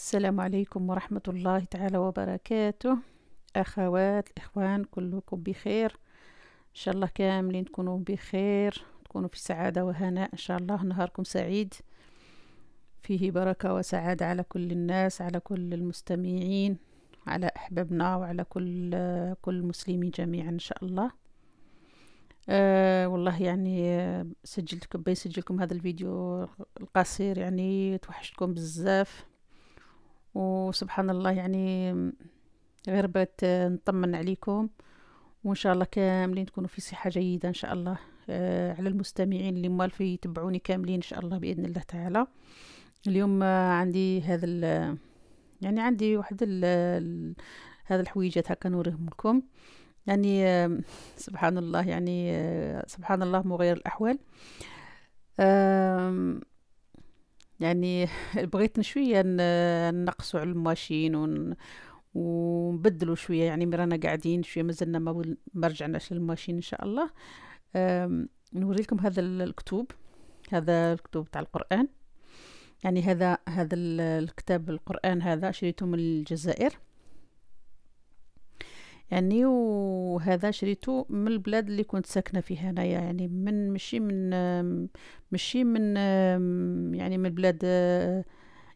السلام عليكم ورحمة الله تعالى وبركاته أخوات الإخوان كلكم بخير إن شاء الله كاملين تكونوا بخير تكونوا في سعادة وهناء إن شاء الله نهاركم سعيد فيه بركة وسعادة على كل الناس على كل المستمعين على أحبابنا وعلى كل كل المسلمين جميعا إن شاء الله آه والله يعني آه، سجلتكم بيسجلكم هذا الفيديو القصير يعني توحشتكم بزاف وسبحان الله يعني غير بغيت نطمن عليكم وان شاء الله كاملين تكونوا في صحه جيده ان شاء الله آه، على المستمعين اللي في يتبعوني كاملين ان شاء الله باذن الله تعالى اليوم آه، عندي هذا يعني عندي واحد هذا الحويجات هكا نوريهم لكم يعني سبحان الله يعني آه، سبحان الله مغير الاحوال يعني بغيت شويه نقصوا على الماشين ون... ونبدلوا شويه يعني رانا قاعدين شويه مازلنا ما, ول... ما رجعناش للماشين ان شاء الله نوري لكم هذا الكتب هذا الكتب تاع القران يعني هذا هذا الكتاب القران هذا شريته من الجزائر يعني وهذا شريته من البلاد اللي كنت ساكنه فيها انايا يعني من مشي من مشي من يعني من البلاد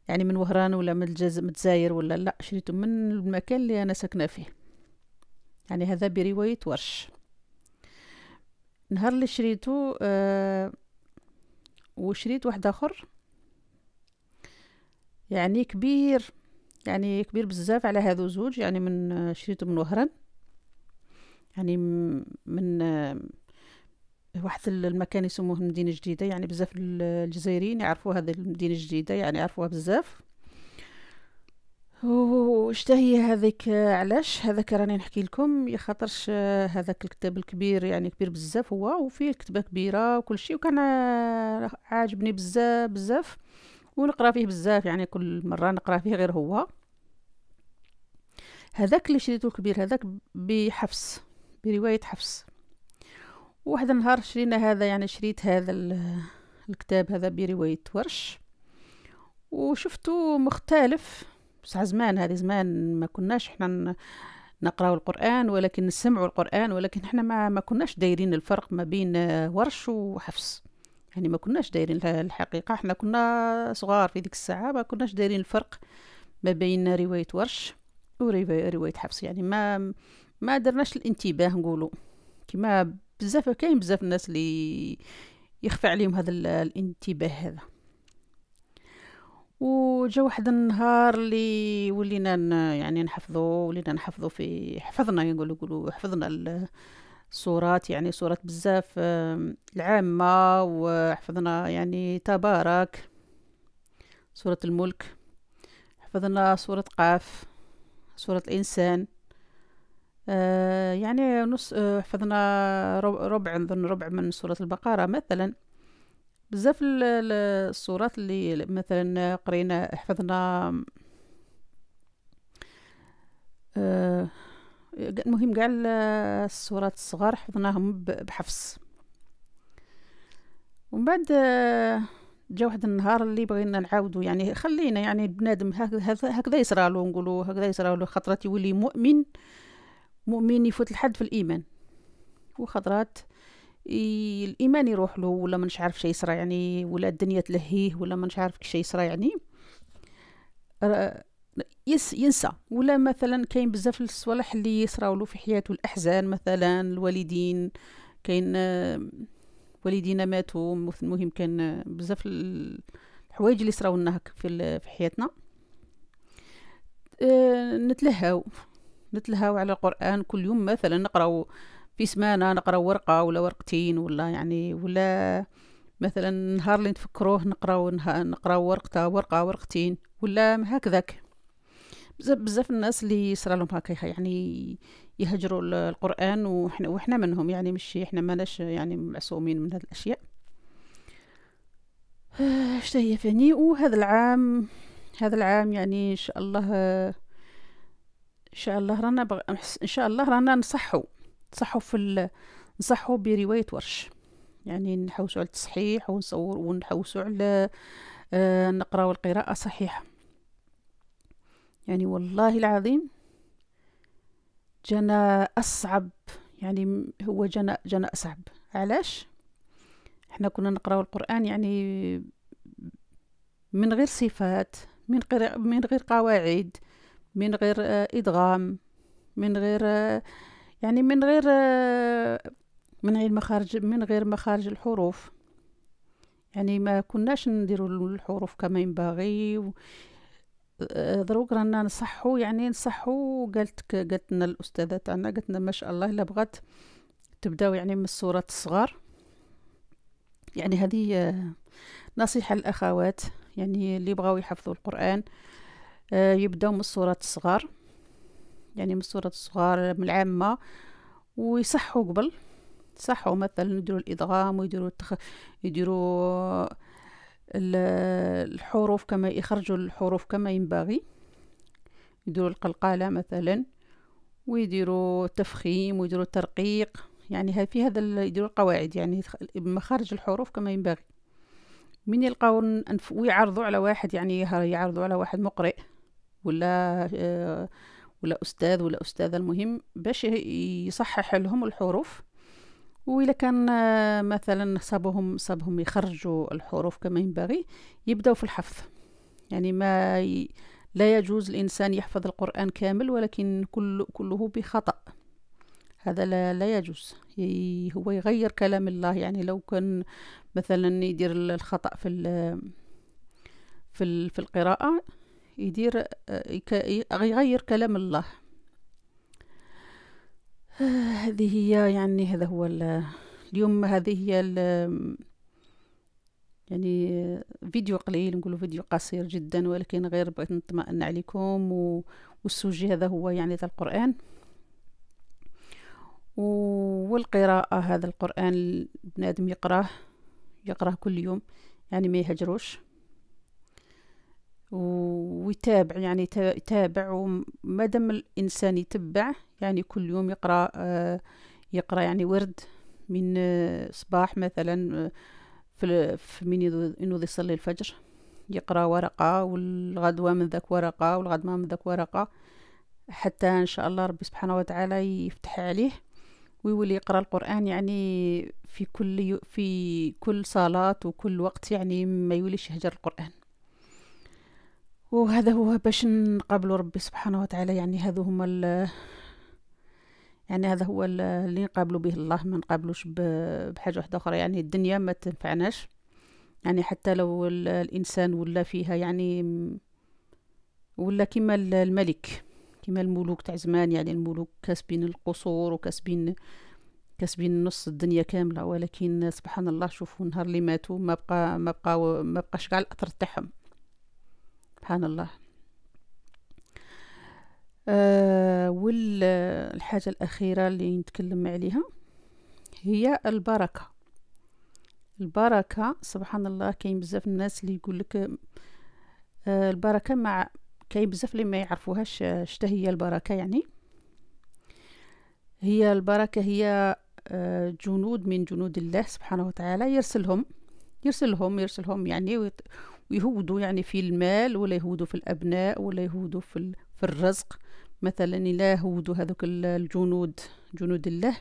يعني من وهران ولا من الجز متزاير الجزائر ولا لا شريته من المكان اللي انا ساكنه فيه يعني هذا بروايه ورش نهار اللي شريته آه وشريت واحد اخر يعني كبير يعني كبير بزاف على هذو زوج يعني من شريته من وهران يعني من آه، واحد المكان يسموه المدينة الجديدة يعني بزاف الجزائريين يعرفوا هذه المدينة الجديدة يعني يعرفوها بزاف وشتا هي هذيك علاش هذاك راني نحكي لكم يا خاطرش آه، هذاك الكتاب الكبير يعني كبير بزاف هو وفيه كتبه كبيره وكل شيء وكان آه، عاجبني بزاف بزاف ونقرا فيه بزاف يعني كل مره نقرا فيه غير هو هذاك اللي شريته الكبير هذاك بحفص برواية حفص واحد النهار شرينا هذا يعني شريت هذا الكتاب هذا برواية ورش وشفته مختلف بس زمان هذه زمان ما كناش احنا نقراو القرآن ولكن نسمع القرآن ولكن احنا ما, ما كناش دايرين الفرق ما بين ورش وحفص يعني ما كناش دايرين الحقيقة احنا كنا صغار في ذيك الساعة ما كناش دايرين الفرق ما بين رواية ورش ورواية حفص يعني ما ما درناش الانتباه نقولوا كما بزاف كاين بزاف الناس اللي يخفى عليهم هذا الانتباه هذا وجا واحد النهار اللي ولينا يعني نحفظو ولينا نحفظو في حفظنا نقول نقولوا حفظنا الصورات يعني صورات بزاف العامة وحفظنا يعني تبارك سورة الملك حفظنا سورة قاف سورة الإنسان آه، يعني نص آه، حفظنا ربع نظن ربع من سورة البقرة مثلا بزاف السورات اللي مثلا قرينا حفظنا المهم آه، كاع السورات الصغار حفظناهم بحفص ومن بعد جا واحد النهار اللي بغينا نعاودو يعني خلينا يعني بنادم هكذا يصرالو نقولو هكذا يصرالو خطرتي يولي مؤمن مؤمن يفوت الحد في الإيمان وخضرات الإيمان يروح له ولا منش عارف شي يصرى يعني ولا الدنيا تلهيه ولا منش عارف شي يصرى يعني يس ينسى ولا مثلا كاين بزاف الصوالح اللي يصراو له في حياته الاحزان مثلا الوالدين كاين والدينا ماتوا المهم كان بزاف الحوايج اللي صراو لنا في في حياتنا آه، نتلهاو نتلهاو على القران كل يوم مثلا نقراو في سمانه نقراو ورقه ولا ورقتين ولا يعني ولا مثلا نهار اللي نتفكروه نقراو نقراو ورقه ورقه ورقتين ولا هكذاك بزاف بزاف الناس اللي صرا لهم هكا يعني يهجروا القران وحنا وحنا منهم يعني مش احنا ماناش يعني معصومين من هذه الاشياء اش هي فاني وهذا العام هذا العام يعني ان شاء الله ان شاء الله رانا بغ... ان شاء الله رانا نصحو نصحو في ال... نصحو بروايه ورش يعني نحوسو على التصحيح ونصور ونحوسو على آه نقراو القراءه صحيحه يعني والله العظيم جانا اصعب يعني هو جانا جانا اصعب علاش احنا كنا نقراو القران يعني من غير صفات من غير من غير قواعد من غير آه، إدغام من غير آه، يعني من غير آه، من غير مخارج من غير مخارج الحروف يعني ما كناش نديروا الحروف كما ينبغي و... دروك رانا نصحو يعني نصحو قالت قالت لنا الاستاذه تاعنا قالت لنا ما شاء الله الا بغات تبداو يعني من الصوره الصغار يعني هذه نصيحه للاخوات يعني اللي بغاو يحفظوا القران آه، يبداو من الصورات الصغار يعني من الصورات الصغار من العامة ويصحوا قبل صحوا مثلا يديروا الادغام ويديروا التخ... يديروا الحروف كما يخرجوا الحروف كما ينبغي يديروا القلقالة مثلا ويديروا التفخيم ويديروا الترقيق يعني في هذا يديروا القواعد يعني مخارج الحروف كما ينبغي من يلقاو ويعرضوا على واحد يعني يعرضوا على واحد مقرئ ولا آه، ولا استاذ ولا استاذه المهم باش يصحح لهم الحروف وإذا كان آه، مثلا صابهم صابهم يخرجوا الحروف كما ينبغي يبداو في الحفظ يعني ما ي... لا يجوز الإنسان يحفظ القرآن كامل ولكن كل كله بخطأ هذا لا, لا يجوز ي... هو يغير كلام الله يعني لو كان مثلا يدير الخطأ في ال... في, ال... في القراءة يدير يغير كلام الله هذه هي يعني هذا هو اليوم هذه هي يعني فيديو قليل نقوله فيديو قصير جدا ولكن غير بغيت نطمئن عليكم و... والسوجي هذا هو يعني هذا القران و... والقراءة هذا القرآن بنادم يقراه يقراه كل يوم يعني ما يهجروش ويتابع يعني يتابع وما دام الانسان يتبع يعني كل يوم يقرا آه، يقرا يعني ورد من آه، صباح مثلا آه، في من انه يصلي الفجر يقرا ورقه والغدوه من ذاك ورقه والغدمه من ذاك ورقه حتى ان شاء الله ربي سبحانه وتعالى يفتح عليه ويولي يقرا القران يعني في كل في كل صلاه وكل وقت يعني ما يوليش يهجر القران وهذا هو باش نقابلوا ربي سبحانه وتعالى يعني هذو هما يعني هذا هو اللي نقابلوا به الله ما نقابلوش بحاجه واحده اخرى يعني الدنيا ما تنفعناش يعني حتى لو الانسان ولا فيها يعني ولا كما الملك كما الملوك تاع زمان يعني الملوك كاسبين القصور وكاسبين كاسبين نص الدنيا كامله ولكن سبحان الله شوفوا نهار اللي ماتوا ما بقى ما بقى ما بقاش كاع الاثر تاعهم سبحان الله آه والحاجة الأخيرة اللي نتكلم عليها هي البركة البركة سبحان الله كاين بزاف الناس اللي يقول لك آه البركة مع كاين بزاف اللي ما يعرفوهاش آه، شتا هي البركة يعني هي البركة هي آه جنود من جنود الله سبحانه وتعالى يرسلهم يرسلهم يرسلهم يعني ويهودوا يعني في المال ولا يهودوا في الأبناء ولا يهودوا في, في الرزق مثلا لا يهودوا هذوك الجنود جنود الله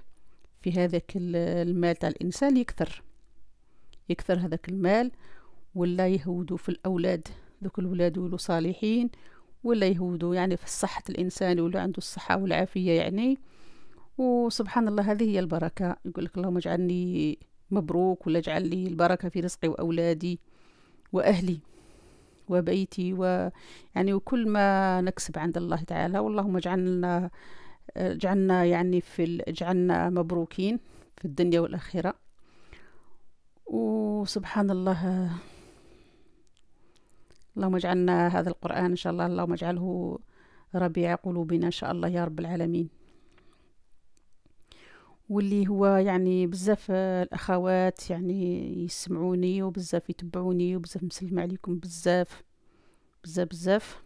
في هذاك المال تاع الإنسان يكثر يكثر هذاك المال ولا يهودوا في الأولاد ذوك الولاد ولو صالحين ولا يهودوا يعني في صحة الإنسان ولا عنده الصحة والعافية يعني وسبحان الله هذه هي البركة يقول لك اللهم اجعلني مبروك ولا اجعل لي البركة في رزقي وأولادي وأهلي وبيتي و يعني وكل ما نكسب عند الله تعالى واللهم اجعلنا اجعلنا يعني في ال... اجعلنا مبروكين في الدنيا والآخرة وسبحان الله اللهم اجعلنا هذا القرآن إن شاء الله اللهم اجعله ربيع قلوبنا إن شاء الله يا رب العالمين واللي هو يعني بزاف آه، الاخوات يعني يسمعوني وبزاف يتبعوني وبزاف مسلمه عليكم بزاف بزاف بزاف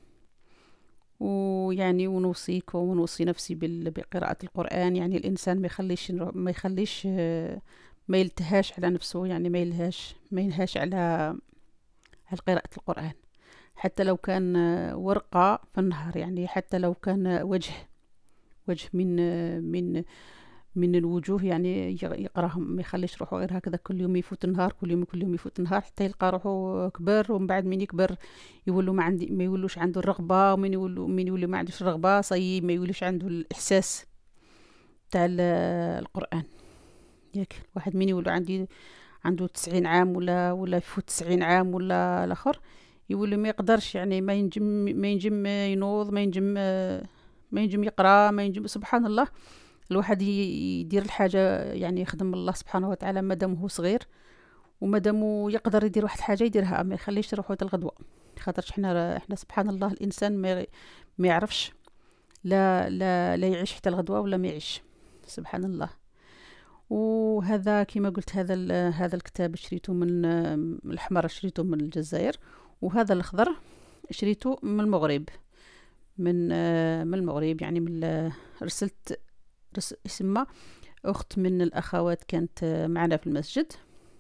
ويعني ونوصيكم ونوصي نفسي بقراءه القران يعني الانسان ما يخليش ما يخليش آه، ما يلتهاش على نفسه يعني ما يلهاش ما يلهاش على على قراءه القران حتى لو كان آه، ورقه في النهار يعني حتى لو كان وجه وجه من من من الوجوه يعني يقراهم ما يخليش روحو غير هكذا كل يوم يفوت النهار كل يوم كل يوم يفوت النهار حتى يلقى روحو كبر ومن بعد من يكبر يولو ما عندي ما يولوش عنده الرغبه ومن يولو من يولي ما عندوش رغبه صي ما يوليش عنده الاحساس تاع القران ياك واحد من يولو عندي عنده تسعين عام ولا ولا يفوت تسعين عام ولا الاخر يولي ما يقدرش يعني ما ينجم ما ينجم ينوض ما ينجم ما ينجم يقرا ما ينجم سبحان الله الواحد يدير الحاجه يعني يخدم الله سبحانه وتعالى مادام هو صغير ومادام يقدر يدير واحد الحاجه يديرها ما يخليش روحو حتى الغدوه خاطر حنا حنا سبحان الله الانسان ما ما يعرفش لا لا لا يعيش حتى الغدوه ولا ما يعيش سبحان الله وهذا كما قلت هذا هذا الكتاب شريته من الاحمر شريته من الجزائر وهذا الاخضر شريته من المغرب من من المغرب يعني من رسلت بس أخت من الأخوات كانت آه، معنا في المسجد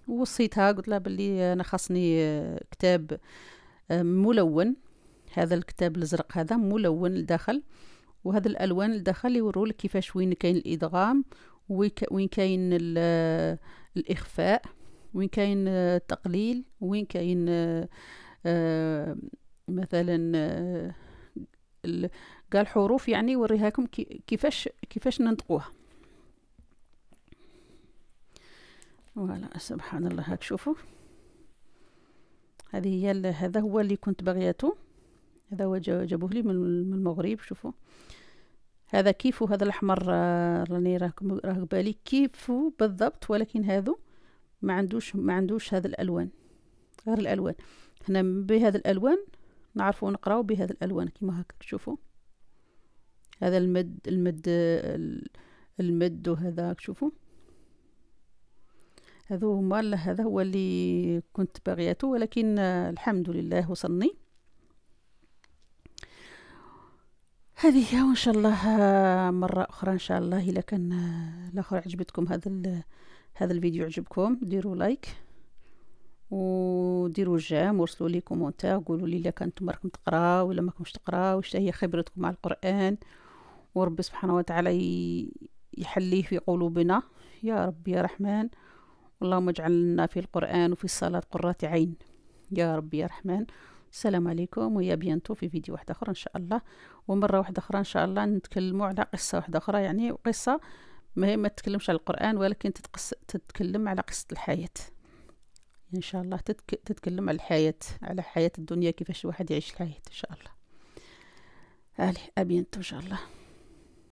ووصيتها قلت لها بلي آه، أنا خاصني آه، كتاب ملون هذا الكتاب الأزرق هذا ملون لداخل وهذا الألوان لداخل يورولك كيفاش وين كاين الإدغام وين كاين الإخفاء وين كاين التقليل وين كاين مثلا قال حروف يعني وريها لكم كيفاش كيفاش ننطقوها فوالا سبحان الله هاك شوفوا هذه هي هذا هو اللي كنت باغياته هذا هو جابوه لي من المغرب شوفوا هذا كيفو هذا الاحمر آه، راني راكم راه بالي كيفو بالضبط ولكن هذو ما عندوش ما عندوش هذا الالوان غير الالوان هنا بهذا الالوان نعرفوا نقراو بهذا الالوان كيما هكا تشوفوا هذا المد المد المد وهذا شوفوا هذو هما هذا هو اللي كنت باغياته ولكن الحمد لله وصلني هذه هي وان شاء الله مره اخرى ان شاء الله الا كان الاخر عجبتكم هذا هذا الفيديو عجبكم ديروا لايك وديروا جيم وارسلوا لي كومونتير قولوا لي الا كنتم راكم تقراو ولا ماكمش تقراو واش هي خبرتكم مع القران ورب سبحانه وتعالى يحليه في قلوبنا يا رب يا رحمن اللهم اجعل لنا في القرآن وفي الصلاة قرة عين يا رب يا رحمن السلام عليكم ويا بيانتو في فيديو واحد اخر ان شاء الله ومره واحده اخرى ان شاء الله نتكلموا على قصه واحده اخرى يعني قصه ما هي ما تتكلمش على القران ولكن تتقص تتكلم على قصه الحياه ان شاء الله تتك... تتكلم على الحياه على حياه الدنيا كيفاش الواحد يعيش الحياه ان شاء الله علي ابيانتو ان شاء الله